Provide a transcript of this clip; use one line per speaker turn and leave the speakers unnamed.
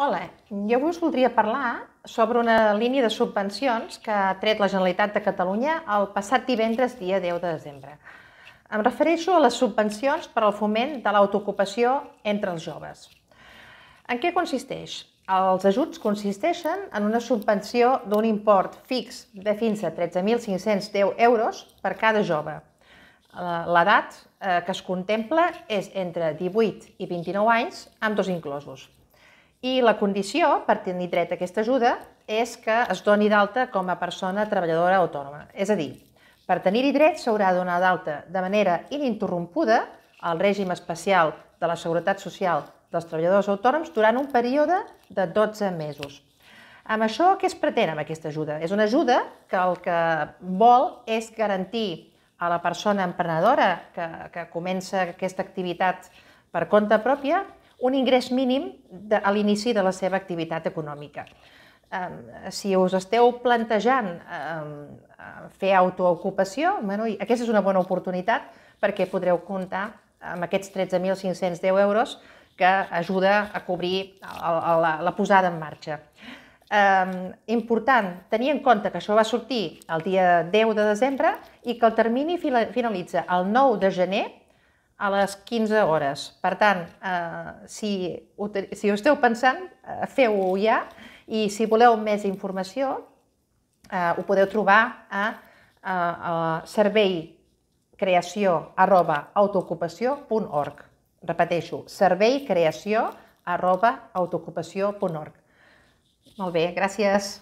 Hola, jo avui us voldria parlar sobre una línia de subvencions que ha tret la Generalitat de Catalunya el passat divendres, dia 10 de desembre. Em refereixo a les subvencions per al foment de l'autoocupació entre els joves. En què consisteix? Els ajuts consisteixen en una subvenció d'un import fix de fins a 13.510 euros per cada jove. Eh, l'edat eh, que es contempla és entre 18 i 29 anys, amb dos inclosos. I la condició per tenir dret a aquesta ajuda és que es doni d'alta com a persona treballadora autònoma. És a dir, per tenir-hi dret s'haurà de donar d'alta de manera ininterrompuda al règim especial de la Seguretat Social dels treballadors autònoms durant un període de 12 mesos. Amb això, què es pretén amb aquesta ajuda? És una ajuda que el que vol és garantir a la persona emprenedora que, que comença aquesta activitat per compte pròpia un ingrés mínim de, a l'inici de la seva activitat econòmica. Um, si us esteu plantejant um, fer autoocupació, bueno, aquesta és una bona oportunitat perquè podreu comptar amb aquests 13.510 euros que ajuda a cobrir la, la posada en marxa. Um, important, tenir en compte que això va sortir el dia 10 de desembre i que el termini finalitza el 9 de gener a les 15 hores. Per tant, eh, si, ho, si ho esteu pensant, eh, feu-ho ja i si voleu més informació eh, ho podeu trobar a, a, a serveicreació arroba autoocupació.org. Repeteixo, serveicreació arroba autoocupació.org. Molt bé, gràcies.